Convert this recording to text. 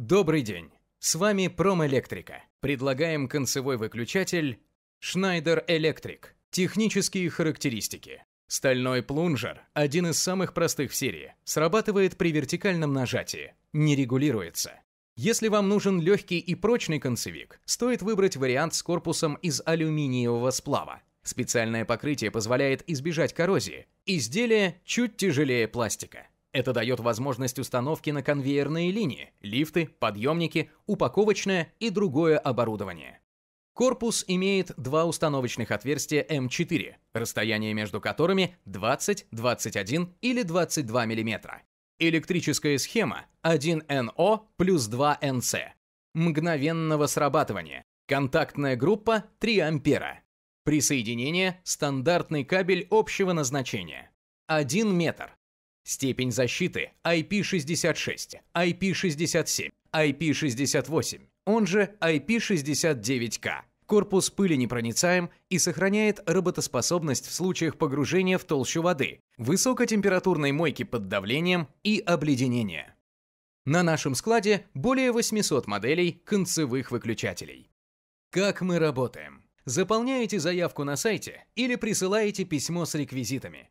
Добрый день! С вами Промэлектрика. Предлагаем концевой выключатель Schneider Electric. Технические характеристики. Стальной плунжер, один из самых простых в серии, срабатывает при вертикальном нажатии, не регулируется. Если вам нужен легкий и прочный концевик, стоит выбрать вариант с корпусом из алюминиевого сплава. Специальное покрытие позволяет избежать коррозии. Изделие чуть тяжелее пластика. Это дает возможность установки на конвейерные линии, лифты, подъемники, упаковочное и другое оборудование. Корпус имеет два установочных отверстия М4, расстояние между которыми 20, 21 или 22 мм. Электрическая схема 1НО плюс 2НС. Мгновенного срабатывания. Контактная группа 3 ампера. Присоединение – стандартный кабель общего назначения. 1 метр. Степень защиты IP66, IP67, IP68, он же ip 69 k Корпус пыли непроницаем и сохраняет работоспособность в случаях погружения в толщу воды, высокотемпературной мойки под давлением и обледенения. На нашем складе более 800 моделей концевых выключателей. Как мы работаем? Заполняете заявку на сайте или присылаете письмо с реквизитами.